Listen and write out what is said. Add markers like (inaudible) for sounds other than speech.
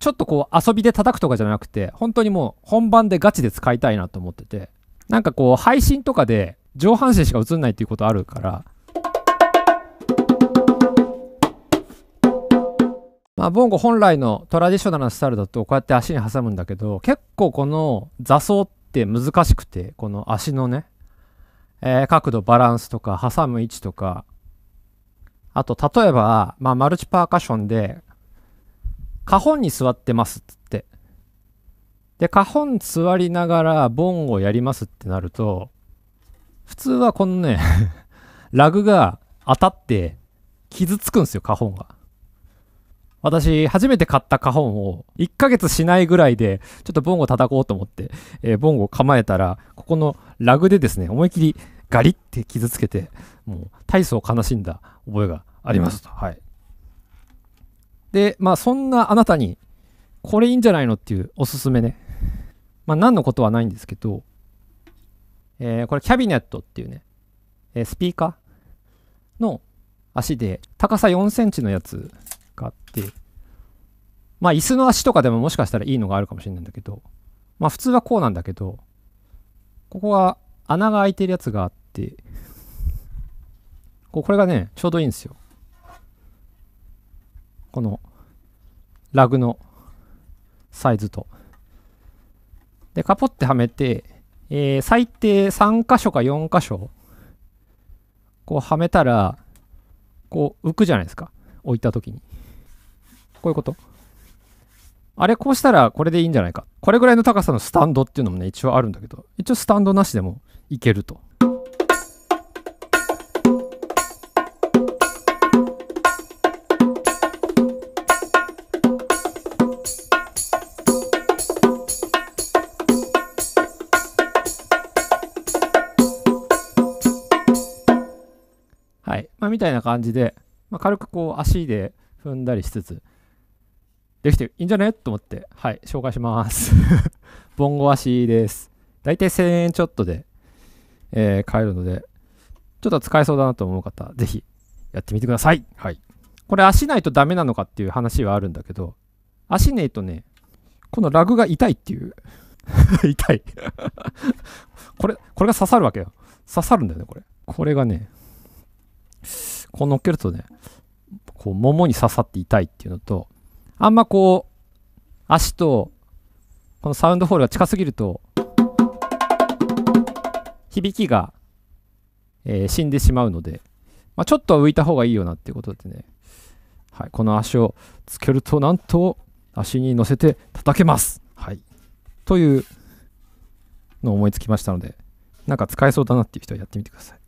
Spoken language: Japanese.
ちょっとこう遊びで叩くとかじゃなくて、本当にもう本番でガチで使いたいなと思ってて、なんかこう配信とかで上半身しか映んないっていうことあるから、まあ、ボンゴ本来のトラディショナルなスタイルだとこうやって足に挟むんだけど、結構この座奏って難しくて、この足のね、えー、角度、バランスとか、挟む位置とか、あと、例えば、まあ、マルチパーカッションで、花本に座ってますっつって。で、花本座りながら、ボンをやりますってなると、普通はこのね (laughs) ラグが当たって傷つくんですよ、花本が。私、初めて買った花本を、1ヶ月しないぐらいで、ちょっとボンゴ叩こうと思って、えー、ボンゴ構えたら、ここのラグでですね、思いっきりガリって傷つけて、もう、大層悲しんだ覚えがありますと。はい。で、まあそんなあなたに、これいいんじゃないのっていうおすすめね。まあ何のことはないんですけど、えー、これキャビネットっていうね、えー、スピーカーの足で高さ4センチのやつがあって、まあ椅子の足とかでももしかしたらいいのがあるかもしれないんだけど、まあ普通はこうなんだけど、ここは穴が開いてるやつがあって、これがね、ちょうどいいんですよ。このラグのサイズと。で、カポってはめて、えー、最低3箇所か4箇所、こうはめたら、こう浮くじゃないですか。置いた時に。こういうこと。あれ、こうしたらこれでいいんじゃないか。これぐらいの高さのスタンドっていうのもね、一応あるんだけど、一応スタンドなしでもいけると。い。まあ、みたいな感じで、まあ、軽くこう足で踏んだりしつつ、できていいんじゃねと思って、はい、紹介します。(laughs) ボンゴ足です。だいたい1000円ちょっとで、えー、買えるので、ちょっと使えそうだなと思う方、ぜひやってみてください。はい。これ足ないとダメなのかっていう話はあるんだけど、足ねえとね、このラグが痛いっていう。(laughs) 痛い (laughs) これ、これが刺さるわけよ。刺さるんだよね、これ。これがね、こう乗っけるとね、こう、ももに刺さって痛いっていうのと、あんまこう、足と、このサウンドホールが近すぎると、響きが、えー、死んでしまうので、まあ、ちょっと浮いた方がいいよなっていうことでね、はい、この足をつけると、なんと、足に乗せて叩けます。はい。というのを思いつきましたので、なんか使えそうだなっていう人はやってみてください。